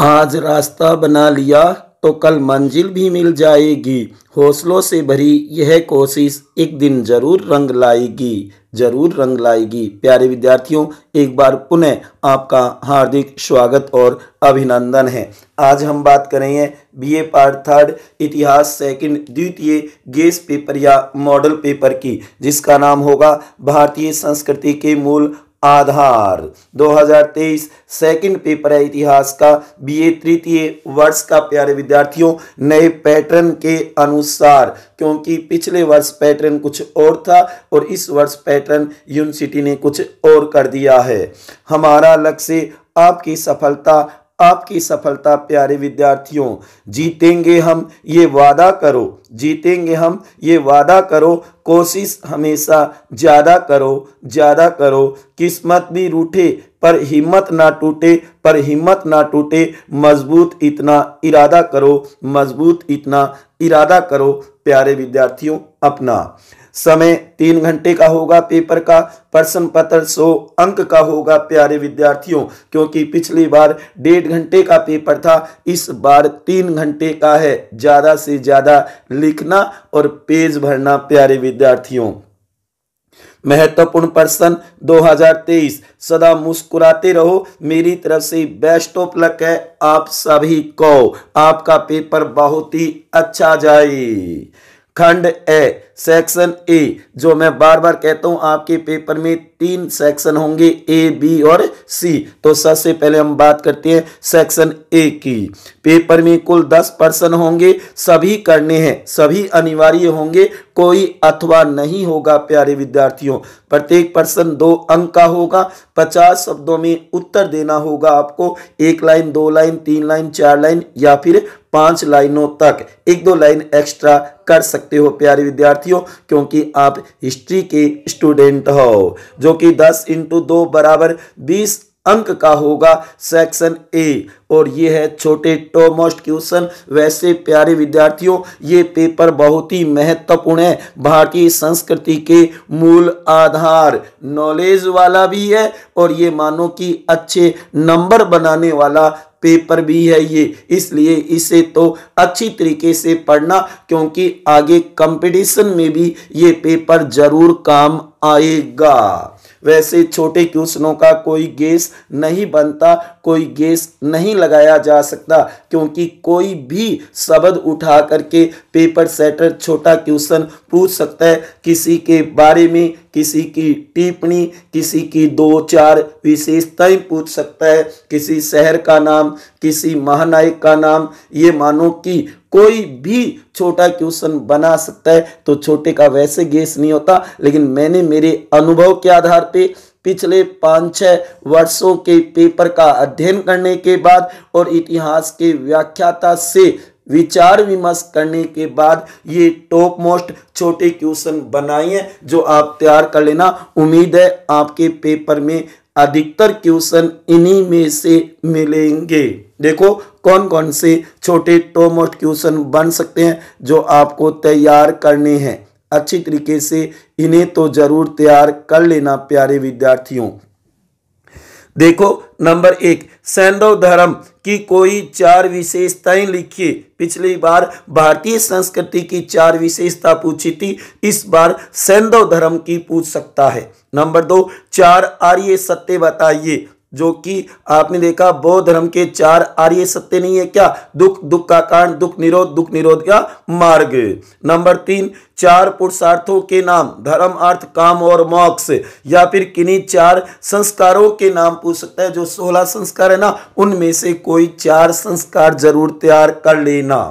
आज रास्ता बना लिया तो कल मंजिल भी मिल जाएगी हौसलों से भरी यह कोशिश एक दिन जरूर रंग लाएगी जरूर रंग लाएगी प्यारे विद्यार्थियों एक बार पुनः आपका हार्दिक स्वागत और अभिनंदन है आज हम बात करेंगे बीए पार्ट थर्ड इतिहास सेकंड द्वितीय गेस पेपर या मॉडल पेपर की जिसका नाम होगा भारतीय संस्कृति के मूल आधार 2023 सेकंड पेपर है इतिहास का बीए तृतीय वर्ष का प्यारे विद्यार्थियों नए पैटर्न के अनुसार क्योंकि पिछले वर्ष पैटर्न कुछ और था और इस वर्ष पैटर्न यूनिवर्सिटी ने कुछ और कर दिया है हमारा लक्ष्य आपकी सफलता आपकी सफलता प्यारे विद्यार्थियों जीतेंगे हम ये वादा करो जीतेंगे हम ये वादा करो कोशिश हमेशा ज़्यादा करो ज़्यादा करो किस्मत भी रूठे पर हिम्मत ना टूटे पर हिम्मत ना टूटे मजबूत इतना इरादा करो मजबूत इतना इरादा करो प्यारे विद्यार्थियों अपना समय तीन घंटे का होगा पेपर का प्रश्न पत्र सौ अंक का होगा प्यारे विद्यार्थियों क्योंकि पिछली बार डेढ़ घंटे का पेपर था इस बार तीन घंटे का है ज़्यादा से ज़्यादा लिखना और पेज भरना प्यारे विद्यार्थियों महत्वपूर्ण प्रश्न 2023 सदा मुस्कुराते रहो मेरी तरफ से बेस्ट ऑफ लक है आप सभी को आपका पेपर बहुत ही अच्छा जाए खंड ए सेक्शन ए जो मैं बार बार कहता हूं आपके पेपर में तीन सेक्शन होंगे ए बी और सी तो सबसे पहले हम बात करते हैं सेक्शन ए की पेपर में कुल दस पर्सन होंगे सभी करने हैं सभी अनिवार्य होंगे कोई अथवा नहीं होगा प्यारे विद्यार्थियों प्रत्येक पर्सन दो अंक का होगा पचास शब्दों में उत्तर देना होगा आपको एक लाइन दो लाइन तीन लाइन चार लाइन या फिर पांच लाइनों तक एक दो लाइन एक्स्ट्रा कर सकते हो प्यारे विद्यार्थी साथियों क्योंकि आप हिस्ट्री के स्टूडेंट हो जो कि दस इंटू दो बराबर बीस अंक का होगा सेक्शन ए और ये है छोटे टोमोस्ट क्वेश्चन वैसे प्यारे विद्यार्थियों ये पेपर बहुत ही महत्वपूर्ण है भारतीय संस्कृति के मूल आधार नॉलेज वाला भी है और ये मानो कि अच्छे नंबर बनाने वाला पेपर भी है ये इसलिए इसे तो अच्छी तरीके से पढ़ना क्योंकि आगे कंपटीशन में भी ये पेपर जरूर काम आएगा वैसे छोटे क्वेश्चनों का कोई गेस नहीं बनता कोई गेस नहीं लगाया जा सकता क्योंकि कोई भी शब्द उठा करके पेपर सेटर छोटा क्वेश्चन पूछ सकता है किसी के बारे में किसी की टिप्पणी किसी की दो चार विशेषताएं पूछ सकता है किसी शहर का नाम किसी महानायक का नाम ये मानो कि कोई भी छोटा क्वेश्चन बना सकता है तो छोटे का वैसे गेस नहीं होता लेकिन मैंने मेरे अनुभव के आधार पे पिछले पाँच छः वर्षों के पेपर का अध्ययन करने के बाद और इतिहास के व्याख्याता से विचार विमर्श करने के बाद ये टॉप मोस्ट छोटे क्वेश्चन बनाइए जो आप तैयार कर लेना उम्मीद है आपके पेपर में अधिकतर क्वेश्चन इन्हीं में से मिलेंगे देखो कौन कौन से छोटे टो क्वेश्चन बन सकते हैं जो आपको तैयार करने हैं अच्छी तरीके से इन्हें तो जरूर तैयार कर लेना प्यारे विद्यार्थियों देखो नंबर एक सैंधव धर्म की कोई चार विशेषताएं लिखिए पिछली बार भारतीय संस्कृति की चार विशेषता पूछी थी इस बार सैंधव धर्म की पूछ सकता है नंबर दो चार आर्य सत्य बताइए जो कि आपने देखा बौद्ध धर्म के चार आर्य सत्य नहीं है क्या दुख दुख का कारण दुख निरोध दुख निरोध का मार्ग नंबर तीन चार पुरुषार्थों के नाम धर्म अर्थ काम और मोक्ष या फिर किन्हीं चार संस्कारों के नाम पूछ सकता है जो सोलह संस्कार है ना उनमें से कोई चार संस्कार जरूर तैयार कर लेना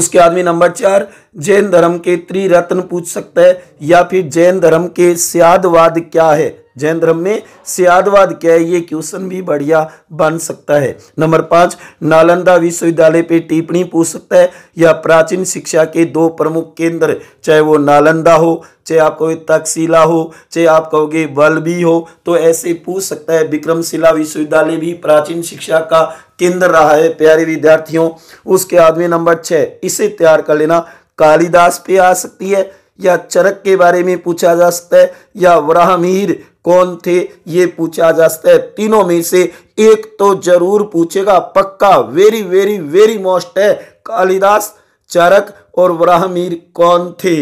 उसके आदमी नंबर चार जैन धर्म के त्रिरत्न पूछ सकता है या फिर जैन धर्म के स्यादवाद क्या है जैन धर्म में सियादवाद क्या है ये क्वेश्चन भी बढ़िया बन सकता है नंबर पाँच नालंदा विश्वविद्यालय पे टिप्पणी पूछ सकता है या प्राचीन शिक्षा के दो प्रमुख केंद्र चाहे वो नालंदा हो चाहे आप कहोगे तकशिला हो चाहे आप कहोगे भी हो तो ऐसे पूछ सकता है विक्रमशिला विश्वविद्यालय भी प्राचीन शिक्षा का केंद्र रहा है प्यारे विद्यार्थियों उसके बाद में नंबर छः इसे तैयार कर लेना कालिदास पे आ सकती है या चरक के बारे में पूछा जा सकता है या वराहमीर कौन थे ये पूछा जा सकता है तीनों में से एक तो जरूर पूछेगा पक्का वेरी वेरी वेरी मोस्ट है कालिदास चरक और ब्राहमीर कौन थे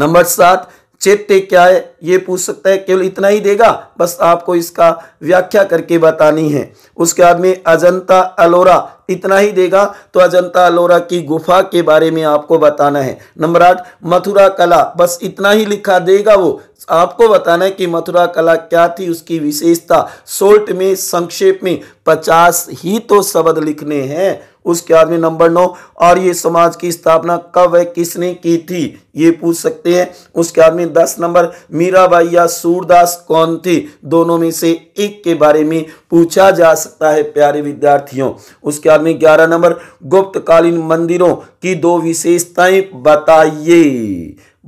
नंबर सात चेते क्या है ये पूछ सकता है केवल इतना ही देगा बस आपको इसका व्याख्या करके बतानी है उसके बाद में अजंता अलोरा इतना ही देगा तो अजंता अलोरा की गुफा के बारे में आपको बताना है नंबर आठ मथुरा कला बस इतना ही लिखा देगा वो आपको बताना है कि मथुरा कला क्या थी उसकी विशेषता शोर्ट में संक्षेप में पचास ही तो शब्द लिखने हैं उसके आदमी नंबर नौ और ये समाज की स्थापना कब है किसने की थी ये पूछ सकते हैं उसके आदमी दस नंबर मीराबाई या सूरदास कौन थी दोनों में से एक के बारे में पूछा जा सकता है प्यारे विद्यार्थियों उसके आदमी ग्यारह नंबर गुप्तकालीन मंदिरों की दो विशेषताएं बताइए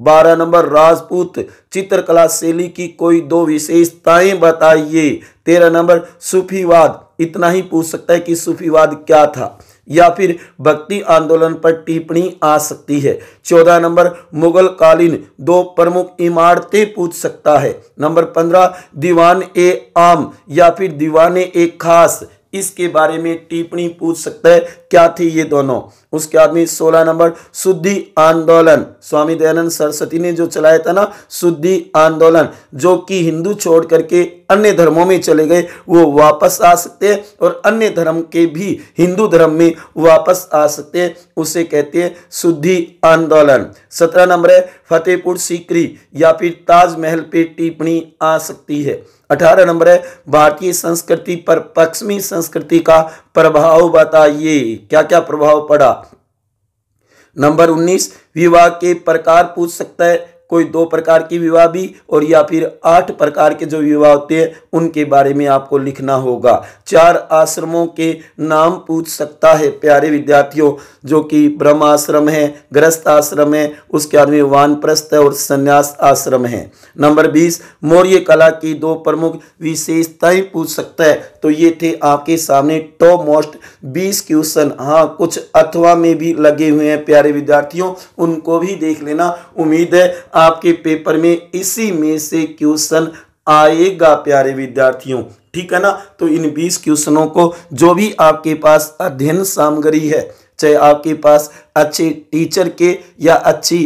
बारह नंबर राजपूत चित्रकला शैली की कोई दो विशेषताएं बताइए तेरह नंबर सूफीवाद इतना ही पूछ सकता है कि सूफीवाद क्या था या फिर भक्ति आंदोलन पर टिप्पणी आ सकती है चौदह नंबर मुगल कालीन दो प्रमुख इमारतें पूछ सकता है नंबर पंद्रह दीवान ए आम या फिर दीवान ए खास इसके बारे में टिप्पणी पूछ सकता है क्या थी ये दोनों उसके बाद में सोलह नंबर शुद्धि आंदोलन स्वामी दयानंद सरस्वती ने जो चलाया था ना शुद्धि आंदोलन जो कि हिंदू छोड़ करके अन्य धर्मों में चले गए वो वापस आ सकते हैं और अन्य धर्म के भी हिंदू धर्म में वापस आ सकते हैं उसे कहते हैं शुद्धि आंदोलन सत्रह नंबर है फतेहपुर सीकरी या फिर ताजमहल पे टिप्पणी आ सकती है अठारह नंबर है भारतीय संस्कृति पर पश्चिमी संस्कृति का प्रभाव बताइए क्या क्या प्रभाव पड़ा नंबर उन्नीस विवाह के प्रकार पूछ सकता है कोई दो प्रकार की विवाह भी और या फिर आठ प्रकार के जो विवाह होते हैं उनके बारे में आपको लिखना होगा चार आश्रमों के नाम पूछ सकता है प्यारे विद्यार्थियों जो कि ब्रह्म आश्रम है ग्रस्त आश्रम है उसके बाद में वानप्रस्थ और संन्यास आश्रम है नंबर बीस मौर्य कला की दो प्रमुख विशेषताएं पूछ सकता है तो ये थे आपके सामने टॉप मोस्ट बीस क्वेश्चन हाँ कुछ अथवा में भी लगे हुए हैं प्यारे विद्यार्थियों उनको भी देख लेना उम्मीद है आपके पेपर में इसी में से क्वेश्चन आएगा प्यारे विद्यार्थियों ठीक है ना तो इन बीस क्वेश्चनों को जो भी आपके पास अध्ययन सामग्री है चाहे आपके पास अच्छे टीचर के या अच्छी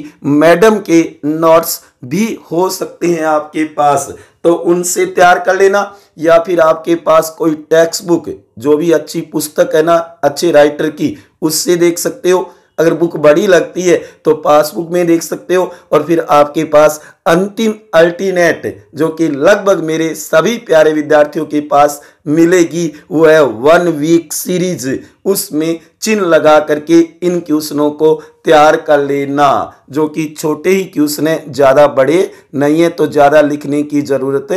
मैडम के नोट्स भी हो सकते हैं आपके पास तो उनसे तैयार कर लेना या फिर आपके पास कोई टेक्स्ट बुक जो भी अच्छी पुस्तक है ना अच्छे राइटर की उससे देख सकते हो अगर बुक बड़ी लगती है तो पासबुक में देख सकते हो और फिर आपके पास अंतिम अल्टीनेट जो कि लगभग मेरे सभी प्यारे विद्यार्थियों के पास मिलेगी वो है वन वीक सीरीज उसमें चिन्ह लगा करके इन क्वेश्चनों को तैयार कर लेना जो कि छोटे ही क्वेश्चन हैं ज़्यादा बड़े नहीं है तो ज़्यादा लिखने की ज़रूरत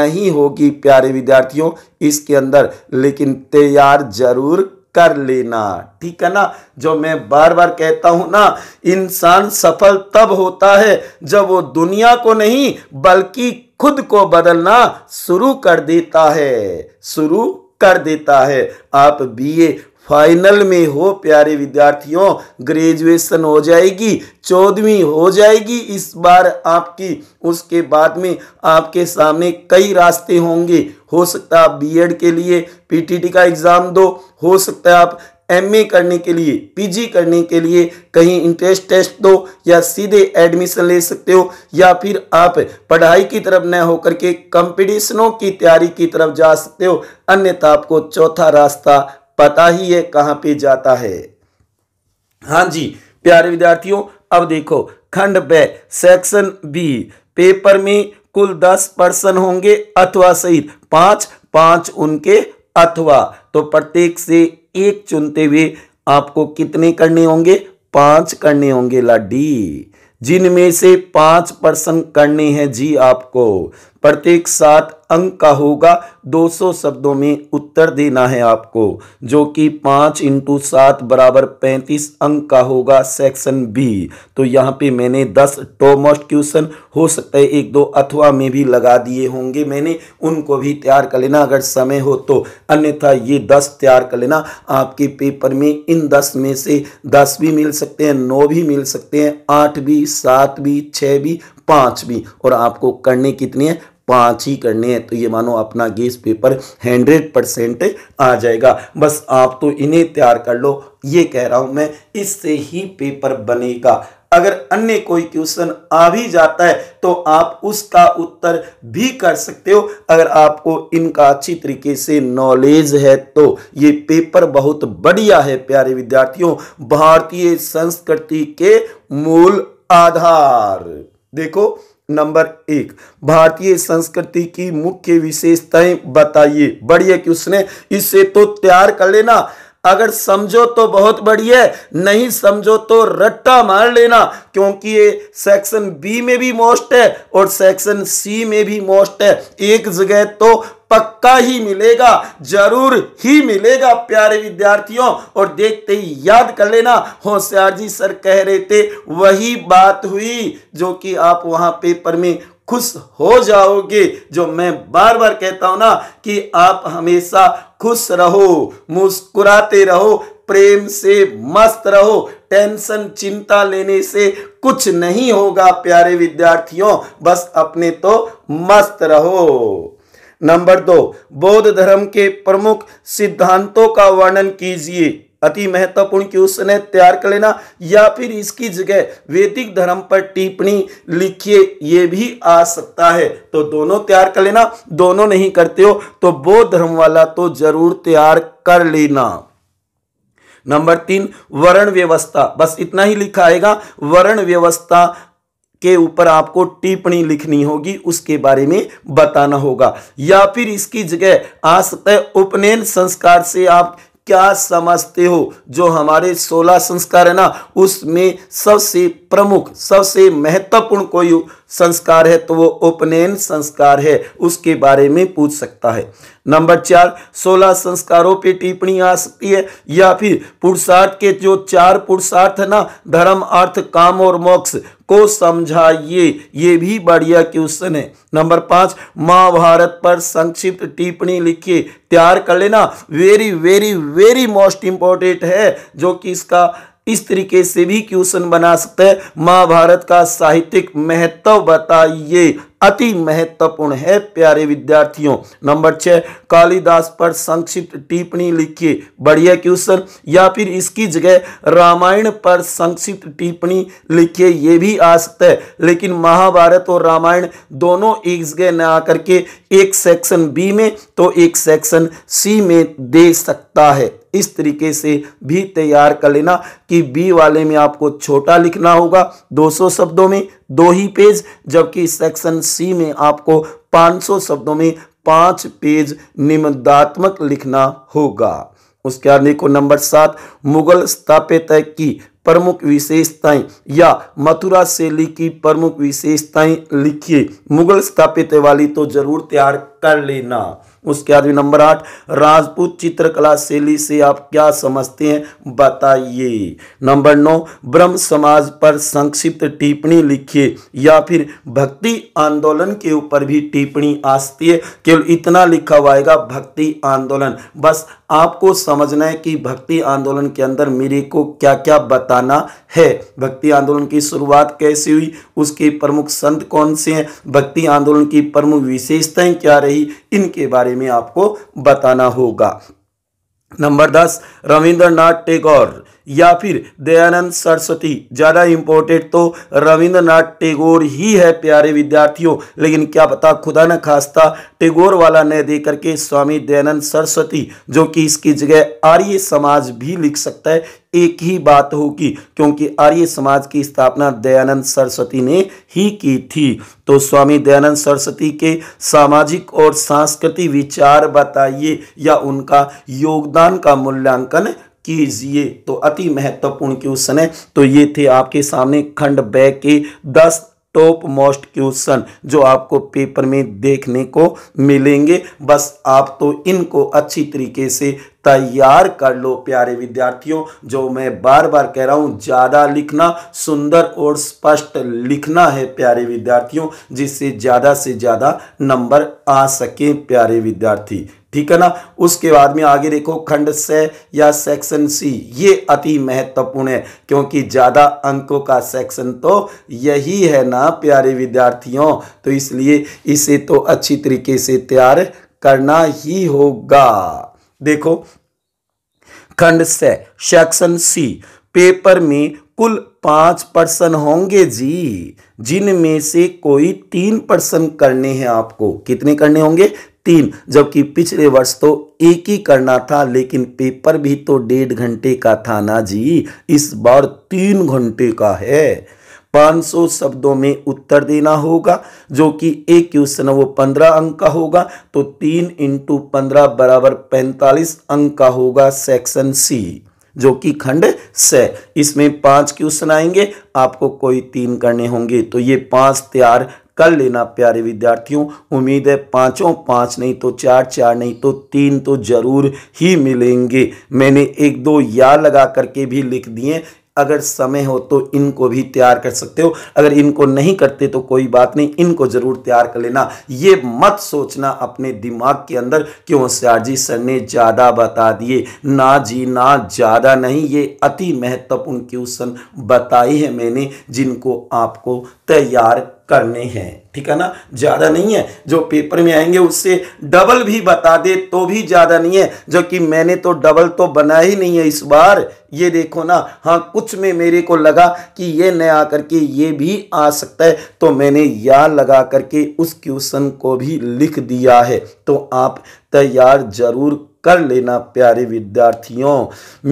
नहीं होगी प्यारे विद्यार्थियों इसके अंदर लेकिन तैयार जरूर कर लेना ठीक है ना जो मैं बार बार कहता हूं ना इंसान सफल तब होता है जब वो दुनिया को नहीं बल्कि खुद को बदलना शुरू कर देता है शुरू कर देता है आप बीए फाइनल में हो प्यारे विद्यार्थियों ग्रेजुएशन हो जाएगी चौदहवीं हो जाएगी इस बार आपकी उसके बाद में आपके सामने कई रास्ते होंगे हो सकता है आप बी के लिए पीटीटी का एग्ज़ाम दो हो सकता है आप एमए करने के लिए पीजी करने के लिए कहीं इंट्रेंस टेस्ट दो या सीधे एडमिशन ले सकते हो या फिर आप पढ़ाई की तरफ न होकर के कंपटीशनों की तैयारी की तरफ जा सकते हो अन्यथा आपको चौथा रास्ता पता ही है कहां पे जाता है हाँ जी प्यारे विद्यार्थियों अब देखो खंड ब सेक्शन बी पेपर में कुल दस पर्सन होंगे अथवा सहित पांच पांच उनके अथवा तो प्रत्येक से एक चुनते हुए आपको कितने करने होंगे पांच करने होंगे लाडी जिनमें से पांच पर्सन करने हैं जी आपको प्रत्येक सात अंक का होगा 200 शब्दों में उत्तर देना है आपको जो कि पाँच इंटू सात बराबर पैंतीस अंक का होगा सेक्शन बी तो यहाँ पे मैंने 10 टॉप मोस्ट क्वेश्चन हो सकता है एक दो अथवा में भी लगा दिए होंगे मैंने उनको भी तैयार कर लेना अगर समय हो तो अन्यथा ये 10 तैयार कर लेना आपके पेपर में इन 10 में से 10 भी मिल सकते हैं नौ भी मिल सकते हैं आठ भी सात भी छः भी पाँच भी और आपको करने कितने हैं पाँच ही करने हैं तो ये मानो अपना गेस पेपर हंड्रेड परसेंट आ जाएगा बस आप तो इन्हें तैयार कर लो ये कह रहा हूँ मैं इससे ही पेपर बनेगा अगर अन्य कोई क्वेश्चन आ भी जाता है तो आप उसका उत्तर भी कर सकते हो अगर आपको इनका अच्छी तरीके से नॉलेज है तो ये पेपर बहुत बढ़िया है प्यारे विद्यार्थियों भारतीय संस्कृति के मूल आधार देखो नंबर एक भारतीय संस्कृति की मुख्य विशेषताएं बताइए बढ़िया क्वेश्चन है इससे तो तैयार कर लेना अगर समझो तो बहुत बढ़िया नहीं समझो तो रट्टा मार लेना क्योंकि ये सेक्शन बी में भी मोस्ट है और सेक्शन सी में भी मोस्ट है एक जगह तो पक्का ही मिलेगा जरूर ही मिलेगा प्यारे विद्यार्थियों और देखते ही याद कर लेना होशियार जी सर कह रहे थे वही बात हुई जो कि आप वहां पेपर में खुश हो जाओगे जो मैं बार बार कहता हूं ना कि आप हमेशा खुश रहो मुस्कुराते रहो प्रेम से मस्त रहो टेंशन चिंता लेने से कुछ नहीं होगा प्यारे विद्यार्थियों बस अपने तो मस्त रहो नंबर दो बौद्ध धर्म के प्रमुख सिद्धांतों का वर्णन कीजिए अति महत्वपूर्ण कि उसने तैयार कर लेना या फिर इसकी जगह वैदिक धर्म पर टिप्पणी लिखिए ये भी आ सकता है तो दोनों तैयार कर लेना दोनों नहीं करते हो तो बौद्ध धर्म वाला तो जरूर तैयार कर लेना नंबर तीन वर्ण व्यवस्था बस इतना ही लिखा आएगा वर्ण व्यवस्था के ऊपर आपको टिप्पणी लिखनी होगी उसके बारे में बताना होगा या फिर इसकी जगह आ सकता है उपनयन संस्कार से आप क्या समझते हो जो हमारे सोलह संस्कार है ना उसमें सबसे प्रमुख सबसे महत्वपूर्ण कोई संस्कार है तो वो उपनयन संस्कार है उसके बारे में पूछ सकता है नंबर चार सोलह संस्कारों पे टिप्पणी आ सकती है या फिर पुरुषार्थ के जो चार पुरुषार्थ है ना धर्म अर्थ काम और मोक्ष को समझाइए ये भी बढ़िया क्वेश्चन है नंबर पाँच महाभारत पर संक्षिप्त टिप्पणी लिखिए तैयार कर लेना very very very most important है जो कि इसका इस तरीके से भी क्वेश्चन बना सकते हैं महाभारत का साहित्यिक महत्व बताइए अति महत्वपूर्ण है प्यारे विद्यार्थियों नंबर छः कालिदास पर संक्षिप्त टिप्पणी लिखिए बढ़िया क्वेश्चन या फिर इसकी जगह रामायण पर संक्षिप्त टिप्पणी लिखिए ये भी आ सकता है लेकिन महाभारत और रामायण दोनों एक जगह न आकर के एक सेक्शन बी में तो एक सेक्शन सी में दे सकता है इस तरीके से भी तैयार कर लेना कि बी वाले में आपको छोटा लिखना होगा 200 शब्दों में दो ही पेज जबकि सेक्शन सी में आपको 500 शब्दों में पांच पेज निबंधात्मक लिखना होगा उसके आने को नंबर सात मुगल स्थापित की प्रमुख विशेषताएं या मथुरा शैली की प्रमुख विशेषताएं लिखिए मुगल स्थापित्य वाली तो जरूर तैयार कर लेना उसके बाद भी नंबर आठ राजपूत चित्रकला शैली से आप क्या समझते हैं बताइए नंबर नौ ब्रह्म समाज पर संक्षिप्त टिप्पणी लिखिए या फिर भक्ति आंदोलन के ऊपर भी टिप्पणी आती है केवल इतना लिखा हुआ भक्ति आंदोलन बस आपको समझना है कि भक्ति आंदोलन के अंदर मेरे को क्या क्या बताना है भक्ति आंदोलन की शुरुआत कैसे हुई उसके प्रमुख संत कौन से हैं भक्ति आंदोलन की प्रमुख विशेषताएं क्या रही इनके बारे में आपको बताना होगा नंबर दस रविंद्रनाथ टैगोर या फिर दयानंद सरस्वती ज़्यादा इम्पोर्टेंट तो रविंद्रनाथ टैगोर ही है प्यारे विद्यार्थियों लेकिन क्या पता खुदा न खास्ता टैगोर वाला ने दे करके स्वामी दयानंद सरस्वती जो कि इसकी जगह आर्य समाज भी लिख सकता है एक ही बात होगी क्योंकि आर्य समाज की स्थापना दयानंद सरस्वती ने ही की थी तो स्वामी दयानंद सरस्वती के सामाजिक और सांस्कृतिक विचार बताइए या उनका योगदान का मूल्यांकन कीजिए तो अति महत्वपूर्ण क्वेश्चन है तो ये थे आपके सामने खंड बै के दस टॉप मोस्ट क्वेश्चन जो आपको पेपर में देखने को मिलेंगे बस आप तो इनको अच्छी तरीके से तैयार कर लो प्यारे विद्यार्थियों जो मैं बार बार कह रहा हूँ ज़्यादा लिखना सुंदर और स्पष्ट लिखना है प्यारे विद्यार्थियों जिससे ज़्यादा से ज़्यादा नंबर आ सके प्यारे विद्यार्थी ठीक है ना उसके बाद में आगे देखो खंड से या सेक्शन सी ये अति महत्वपूर्ण है क्योंकि ज़्यादा अंकों का सेक्शन तो यही है ना प्यारे विद्यार्थियों तो इसलिए इसे तो अच्छी तरीके से तैयार करना ही होगा देखो खंड से सेक्शन सी पेपर में कुल पांच पर्सन होंगे जी जिनमें से कोई तीन पर्सन करने हैं आपको कितने करने होंगे तीन जबकि पिछले वर्ष तो एक ही करना था लेकिन पेपर भी तो डेढ़ घंटे का था ना जी इस बार तीन घंटे का है 500 शब्दों में उत्तर देना होगा जो कि एक क्वेश्चन वो 15 अंक का होगा तो तीन इंटू पंद्रह बराबर पैंतालीस अंक का होगा सेक्शन सी जो कि खंड स इसमें पांच क्वेश्चन आएंगे आपको कोई तीन करने होंगे तो ये पांच तैयार कर लेना प्यारे विद्यार्थियों उम्मीद है पाँचों पाँच नहीं तो चार चार नहीं तो तीन तो ज़रूर ही मिलेंगे मैंने एक दो या लगा करके भी लिख दिए अगर समय हो तो इनको भी तैयार कर सकते हो अगर इनको नहीं करते तो कोई बात नहीं इनको ज़रूर तैयार कर लेना ये मत सोचना अपने दिमाग के अंदर क्यों होशियार जी सर ने ज़्यादा बता दिए ना जी ना ज़्यादा नहीं ये अति महत्वपूर्ण क्वेश्चन बताई है मैंने जिनको आपको तैयार करने हैं ठीक है ना ज़्यादा नहीं है जो पेपर में आएंगे उससे डबल भी बता दे तो भी ज़्यादा नहीं है जो कि मैंने तो डबल तो बना ही नहीं है इस बार ये देखो ना हाँ कुछ में मेरे को लगा कि ये नया करके ये भी आ सकता है तो मैंने या लगा करके उस क्वेश्चन को भी लिख दिया है तो आप तैयार जरूर कर लेना प्यारे विद्यार्थियों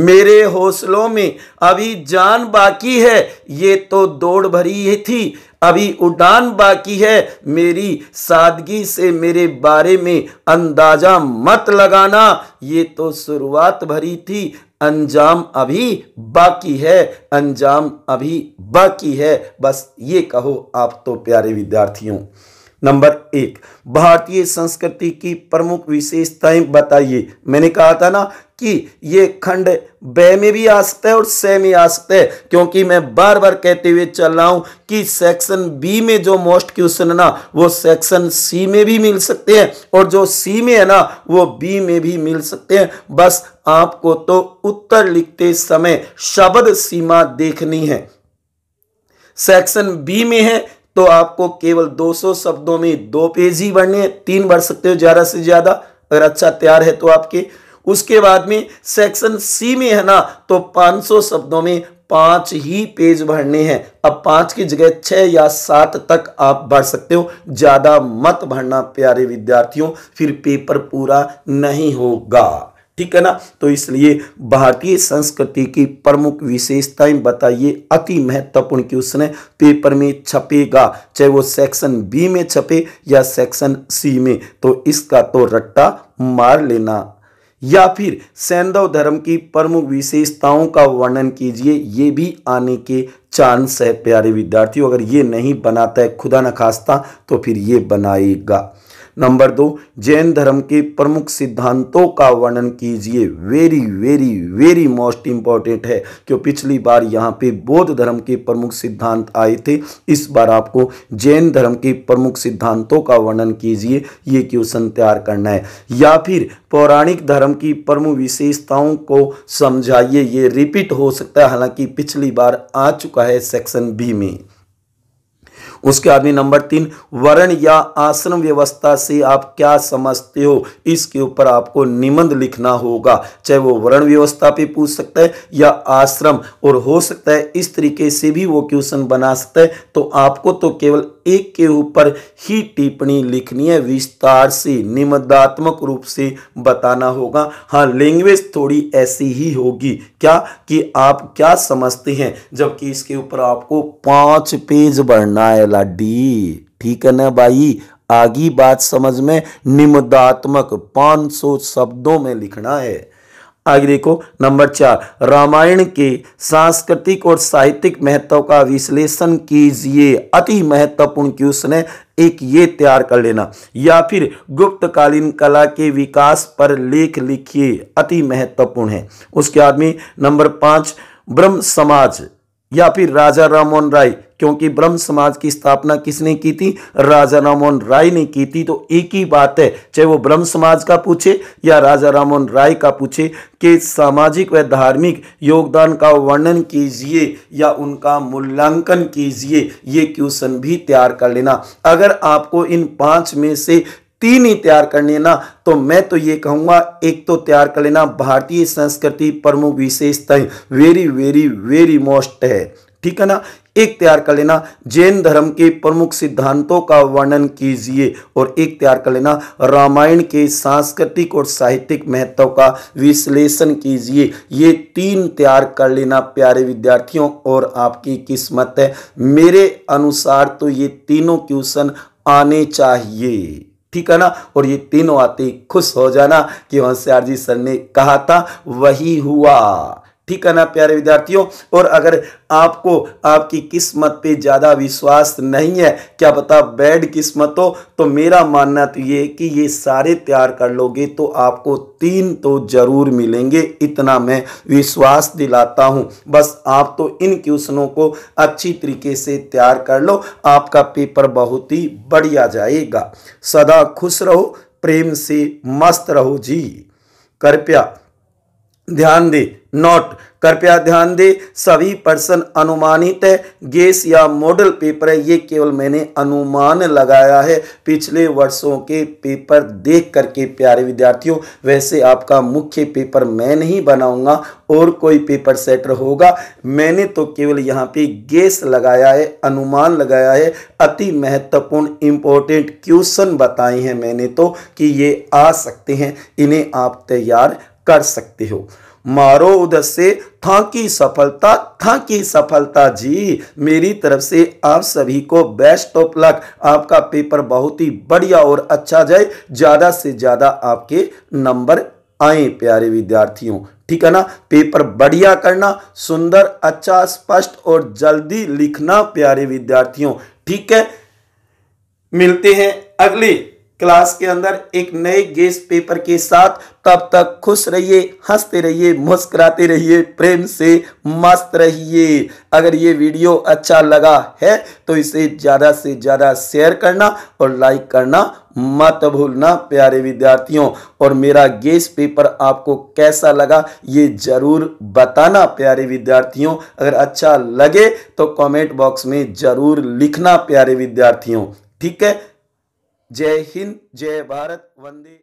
मेरे हौसलों में अभी जान बाकी है ये तो दौड़ भरी थी अभी उड़ान बाकी है मेरी सादगी से मेरे बारे में अंदाजा मत लगाना ये तो शुरुआत भरी थी अंजाम अभी बाकी है अंजाम अभी बाकी है बस ये कहो आप तो प्यारे विद्यार्थियों नंबर एक भारतीय संस्कृति की प्रमुख विशेषताएं बताइए मैंने कहा था ना कि ये खंड ब में भी आ सकता है और स में आ सकता है क्योंकि मैं बार बार कहते हुए चल रहा हूं कि सेक्शन बी में जो मोस्ट क्वेश्चन है ना वो सेक्शन सी में भी मिल सकते हैं और जो सी में है ना वो बी में भी मिल सकते हैं बस आपको तो उत्तर लिखते समय शब्द सीमा देखनी है सेक्शन बी में है तो आपको केवल 200 शब्दों में दो पेज ही बढ़ने तीन बढ़ सकते हो ज़्यादा से ज़्यादा अगर अच्छा तैयार है तो आपके उसके बाद में सेक्शन सी में है ना तो 500 शब्दों में पांच ही पेज भरने हैं अब पांच की जगह छह या सात तक आप भर सकते हो ज़्यादा मत भरना प्यारे विद्यार्थियों फिर पेपर पूरा नहीं होगा ठीक है ना तो इसलिए भारतीय संस्कृति की प्रमुख विशेषताएं बताइए अति महत्वपूर्ण क्वेश्चन है पेपर में छपेगा चाहे वो सेक्शन बी में छपे या सेक्शन सी में तो इसका तो रट्टा मार लेना या फिर सैंधव धर्म की प्रमुख विशेषताओं का वर्णन कीजिए ये भी आने के चांस है प्यारे विद्यार्थियों अगर ये नहीं बनाता है खुदा न खास्ता तो फिर ये बनाएगा नंबर दो जैन धर्म के प्रमुख सिद्धांतों का वर्णन कीजिए very very very most important है क्यों पिछली बार यहाँ पे बौद्ध धर्म के प्रमुख सिद्धांत आए थे इस बार आपको जैन धर्म के प्रमुख सिद्धांतों का वर्णन कीजिए ये क्वेश्चन तैयार करना है या फिर पौराणिक धर्म की प्रमुख विशेषताओं को समझाइए ये रिपीट हो सकता है हालांकि पिछली बार आ चुका है सेक्शन बी में उसके आदमी नंबर तीन वर्ण या आश्रम व्यवस्था से आप क्या समझते हो इसके ऊपर आपको निबंध लिखना होगा चाहे वो वर्ण व्यवस्था पे पूछ सकता है या आश्रम और हो सकता है इस तरीके से भी वो क्वेश्चन बना सकता है तो आपको तो केवल एक के ऊपर ही टिप्पणी लिखनी है विस्तार से निमदात्मक रूप से बताना होगा हाँ लैंग्वेज थोड़ी ऐसी ही होगी क्या कि आप क्या समझते हैं जबकि इसके ऊपर आपको पांच पेज बढ़ना है लाडी ठीक है ना भाई आगे बात समझ में निमदात्मक 500 शब्दों में लिखना है आगे देखो नंबर चार रामायण के सांस्कृतिक और साहित्यिक महत्व का विश्लेषण कीजिए अति महत्वपूर्ण क्वेश्चन है एक ये तैयार कर लेना या फिर गुप्तकालीन कला के विकास पर लेख लिखिए अति महत्वपूर्ण है उसके आदमी नंबर पांच ब्रह्म समाज या फिर राजा राम राय क्योंकि ब्रह्म समाज की स्थापना किसने की थी राजा रामोहन राय ने की थी तो एक ही बात है चाहे वो ब्रह्म समाज का पूछे या राजा रामोहन राय का पूछे कि सामाजिक व धार्मिक योगदान का वर्णन कीजिए या उनका मूल्यांकन कीजिए ये क्वेश्चन भी तैयार कर लेना अगर आपको इन पांच में से तीन ही तैयार कर लेना तो मैं तो ये कहूँगा एक तो तैयार कर लेना भारतीय संस्कृति प्रमुख विशेषता वेरी वेरी वेरी मोस्ट है ठीक है ना एक तैयार कर लेना जैन धर्म के प्रमुख सिद्धांतों का वर्णन कीजिए और एक तैयार कर लेना रामायण के सांस्कृतिक और साहित्यिक महत्व का विश्लेषण कीजिए ये तीन तैयार कर लेना प्यारे विद्यार्थियों और आपकी किस्मत है मेरे अनुसार तो ये तीनों क्वेश्चन आने चाहिए ठीक है ना और ये तीनों आते खुश हो जाना कि होशियार जी सर ने कहा था वही हुआ ठीक है ना प्यारे विद्यार्थियों और अगर आपको आपकी किस्मत पे ज़्यादा विश्वास नहीं है क्या पता बैड किस्मत हो तो मेरा मानना तो ये कि ये सारे तैयार कर लोगे तो आपको तीन तो ज़रूर मिलेंगे इतना मैं विश्वास दिलाता हूँ बस आप तो इन क्वेश्चनों को अच्छी तरीके से तैयार कर लो आपका पेपर बहुत ही बढ़िया जाएगा सदा खुश रहो प्रेम से मस्त रहो जी कृपया ध्यान दे नोट कृपया ध्यान दे सभी प्रश्न अनुमानित है गेस या मॉडल पेपर है ये केवल मैंने अनुमान लगाया है पिछले वर्षों के पेपर देख करके प्यारे विद्यार्थियों वैसे आपका मुख्य पेपर मैं नहीं बनाऊंगा और कोई पेपर सेटर होगा मैंने तो केवल यहाँ पे गेस लगाया है अनुमान लगाया है अति महत्वपूर्ण इम्पोर्टेंट क्वेश्चन बताए हैं मैंने तो कि ये आ सकते हैं इन्हें आप तैयार कर सकते हो मारो उधर से था की सफलता था की सफलता जी मेरी तरफ से आप सभी को बेस्ट ऑफ लक आपका पेपर बहुत ही बढ़िया और अच्छा जाए ज़्यादा से ज़्यादा आपके नंबर आए प्यारे विद्यार्थियों ठीक है ना पेपर बढ़िया करना सुंदर अच्छा स्पष्ट और जल्दी लिखना प्यारे विद्यार्थियों ठीक है मिलते हैं अगले क्लास के अंदर एक नए गेस पेपर के साथ तब तक खुश रहिए हंसते रहिए मुस्कुराते रहिए प्रेम से मस्त रहिए अगर ये वीडियो अच्छा लगा है तो इसे ज़्यादा से ज़्यादा शेयर करना और लाइक करना मत भूलना प्यारे विद्यार्थियों और मेरा गेस पेपर आपको कैसा लगा ये ज़रूर बताना प्यारे विद्यार्थियों अगर अच्छा लगे तो कमेंट बॉक्स में ज़रूर लिखना प्यारे विद्यार्थियों ठीक है जय हिंद जय भारत वंदे